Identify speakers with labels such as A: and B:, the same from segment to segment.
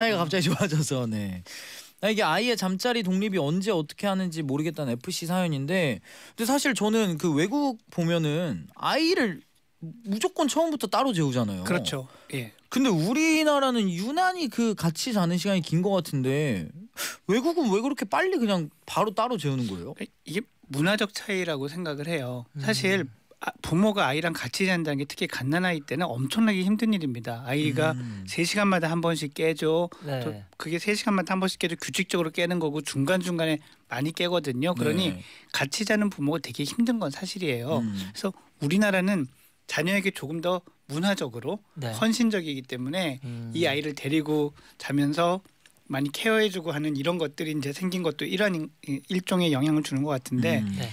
A: 사이가 음. 갑자기 좋아져서 네. 아, 이게 아이의 잠자리 독립이 언제 어떻게 하는지 모르겠다는 FC 사연인데 근데 사실 저는 그 외국 보면은 아이를 무조건 처음부터 따로 재우잖아요. 그렇죠. 예. 근데 우리나라는 유난히 그 같이 자는 시간이 긴 것 같은데 외국은 왜 그렇게 빨리 그냥 바로 따로 재우는 거예요? 이게 문화적 차이라고 생각을 해요. 사실 음. 아, 부모가 아이랑 같이 잔다는
B: 게 특히 갓난아이 때는 엄청나게 힘든 일입니다. 아이가 음. 3시간마다 한 번씩 깨죠. 네. 또 그게 3시간마다 한 번씩 깨도 규칙적으로 깨는 거고 중간중간에 많이 깨거든요. 그러니 네. 같이 자는 부모가 되게 힘든 건 사실이에요. 음. 그래서 우리나라는 자녀에게 조금 더 문화적으로 네. 헌신적이기 때문에 음. 이 아이를 데리고 자면서 많이 케어해주고 하는 이런 것들이 이제 생긴 것도 이런 일종의 영향을 주는 것 같은데 음. 네.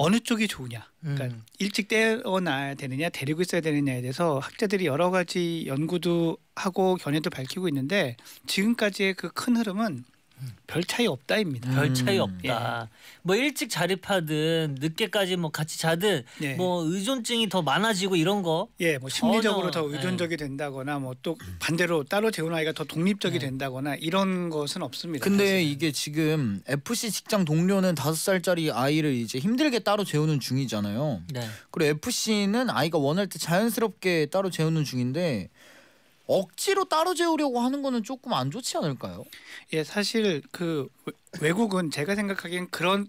B: 어느 쪽이 좋으냐, 그러니까 음. 일찍 떼어놔야 되느냐, 데리고 있어야 되느냐에 대해서 학자들이 여러 가지 연구도 하고 견해도 밝히고 있는데 지금까지의 그 큰 흐름은 별 차이 없다입니다. 별 차이 음. 없다. 예. 뭐 일찍 자립하든 늦게까지 뭐 같이 자든 예. 뭐 의존증이 더 많아지고 이런 거. 예, 뭐 심리적으로 전혀, 더 의존적이 예. 된다거나 뭐 또 반대로 따로 재운 아이가 더
A: 독립적이 예. 된다거나 이런 것은 없습니다. 근데 사실은. 이게 지금 FC 직장 동료는 다섯 살짜리 아이를 이제 힘들게 따로 재우는 중이잖아요. 네. 그리고 FC는 아이가 원할 때 자연스럽게 따로 재우는 중인데 억지로 따로 재우려고 하는 거는 조금 안 좋지 않을까요? 예, 사실 그 외국은 제가 생각하기엔 그런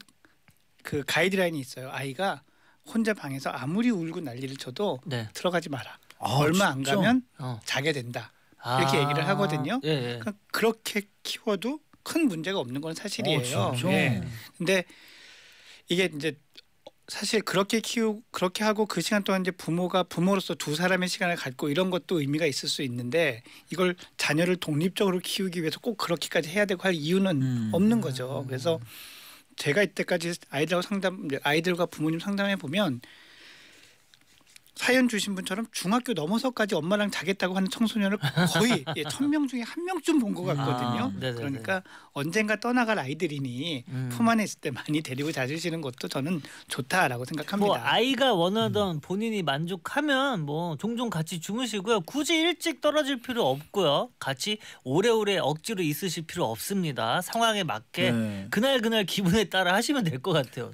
B: 그 가이드라인이 있어요. 아이가 혼자 방에서 아무리 울고 난리를 쳐도 네. 들어가지 마라. 아, 얼마 안 진짜? 가면 어. 자게 된다. 아 이렇게 얘기를 하거든요. 예, 예. 그러니까 그렇게 키워도 큰 문제가 없는 건 사실이에요. 어, 예. 네. 근데 이게 이제 사실 그렇게 키우 그렇게 하고 그 시간 동안 이제 부모가 부모로서 두 사람의 시간을 갖고 이런 것도 의미가 있을 수 있는데 이걸 자녀를 독립적으로 키우기 위해서 꼭 그렇게까지 해야 되고 할 이유는 음. 없는 거죠. 그래서 제가 이때까지 아이들하고 상담 아이들과 부모님 상담해 보면 사연 주신 분처럼 중학교 넘어서까지 엄마랑 자겠다고 하는 청소년을 거의 예, 천명 중에 한 명쯤 본 것 같거든요. 아, 그러니까 언젠가 떠나갈 아이들이니 음. 품 안에 있을 때 많이 데리고 자주시는 것도 저는 좋다라고 생각합니다. 뭐 아이가 원하던 음. 본인이 만족하면 뭐 종종 같이 주무시고요. 굳이 일찍 떨어질 필요 없고요. 같이 오래오래 억지로 있으실 필요 없습니다. 상황에 맞게 네. 그날 그날 기분에 따라 하시면 될 것 같아요.